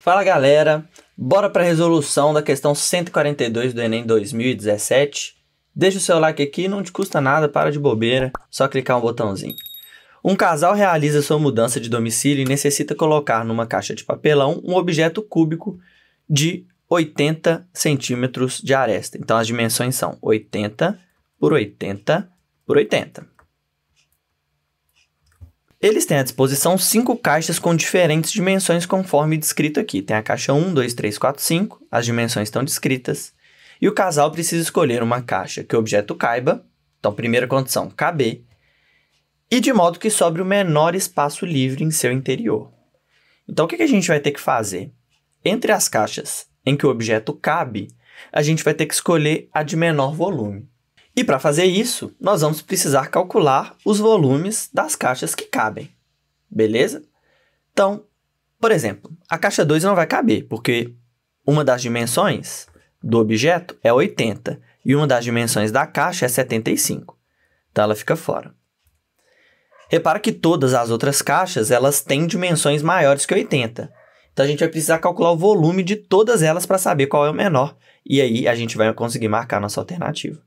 Fala galera, bora para a resolução da questão 142 do Enem 2017. Deixa o seu like aqui, não te custa nada, para de bobeira, só clicar um botãozinho. Um casal realiza sua mudança de domicílio e necessita colocar numa caixa de papelão um objeto cúbico de 80 centímetros de aresta. Então as dimensões são 80 por 80 por 80. Eles têm à disposição cinco caixas com diferentes dimensões conforme descrito aqui. Tem a caixa 1, 2, 3, 4, 5, as dimensões estão descritas. E o casal precisa escolher uma caixa que o objeto caiba, então primeira condição, caber, e de modo que sobre o menor espaço livre em seu interior. Então o que a gente vai ter que fazer? Entre as caixas em que o objeto cabe, a gente vai ter que escolher a de menor volume. E para fazer isso, nós vamos precisar calcular os volumes das caixas que cabem, beleza? Então, por exemplo, a caixa 2 não vai caber, porque uma das dimensões do objeto é 80 e uma das dimensões da caixa é 75, então ela fica fora. Repara que todas as outras caixas elas têm dimensões maiores que 80, então a gente vai precisar calcular o volume de todas elas para saber qual é o menor, e aí a gente vai conseguir marcar nossa alternativa.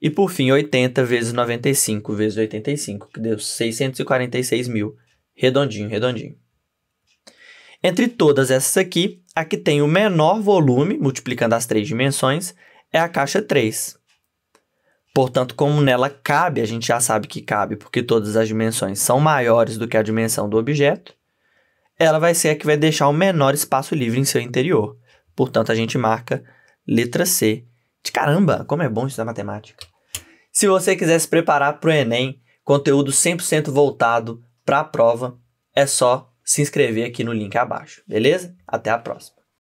E por fim, 80 vezes 95 vezes 85, que deu 646 mil. Redondinho, redondinho. Entre todas essas aqui, a que tem o menor volume, multiplicando as três dimensões, é a caixa 3. Portanto, como nela cabe, a gente já sabe que cabe, porque todas as dimensões são maiores do que a dimensão do objeto, ela vai ser a que vai deixar o menor espaço livre em seu interior. Portanto, a gente marca letra C. De caramba, como é bom estudar matemática. Se você quiser se preparar para o Enem, conteúdo 100% voltado para a prova, é só se inscrever aqui no link abaixo, beleza? Até a próxima!